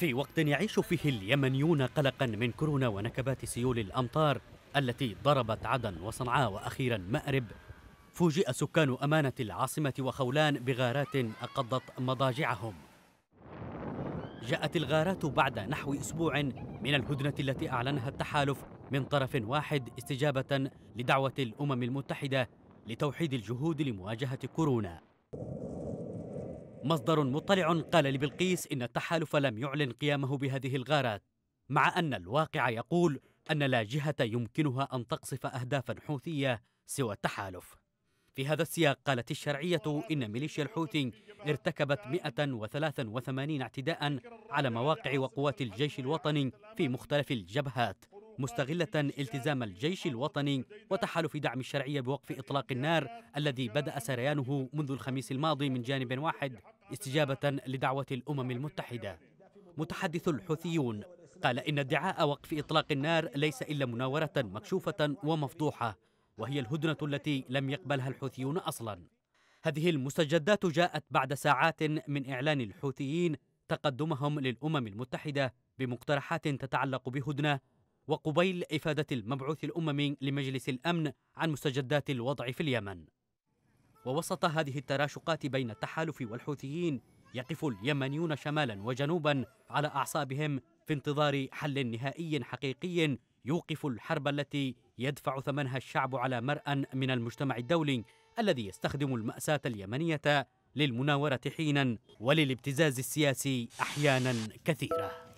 في وقت يعيش فيه اليمنيون قلقا من كورونا ونكبات سيول الامطار التي ضربت عدن وصنعاء واخيرا مأرب فوجئ سكان امانه العاصمه وخولان بغارات اقضت مضاجعهم جاءت الغارات بعد نحو اسبوع من الهدنه التي اعلنها التحالف من طرف واحد استجابه لدعوه الامم المتحده لتوحيد الجهود لمواجهه كورونا مصدر مطلع قال لبلقيس إن التحالف لم يعلن قيامه بهذه الغارات مع أن الواقع يقول أن لا جهة يمكنها أن تقصف أهدافا حوثية سوى التحالف في هذا السياق قالت الشرعية إن ميليشيا الحوثي ارتكبت 183 اعتداء على مواقع وقوات الجيش الوطني في مختلف الجبهات مستغلة التزام الجيش الوطني وتحالف دعم الشرعية بوقف إطلاق النار الذي بدأ سريانه منذ الخميس الماضي من جانب واحد استجابة لدعوة الأمم المتحدة متحدث الحوثيون قال إن ادعاء وقف إطلاق النار ليس إلا مناورة مكشوفة ومفضوحة وهي الهدنة التي لم يقبلها الحوثيون أصلا هذه المستجدات جاءت بعد ساعات من إعلان الحوثيين تقدمهم للأمم المتحدة بمقترحات تتعلق بهدنة وقبيل إفادة المبعوث الأممي لمجلس الأمن عن مستجدات الوضع في اليمن ووسط هذه التراشقات بين التحالف والحوثيين يقف اليمنيون شمالا وجنوبا على أعصابهم في انتظار حل نهائي حقيقي يوقف الحرب التي يدفع ثمنها الشعب على مرأى من المجتمع الدولي الذي يستخدم المأساة اليمنية للمناورة حينا وللابتزاز السياسي أحيانا كثيرة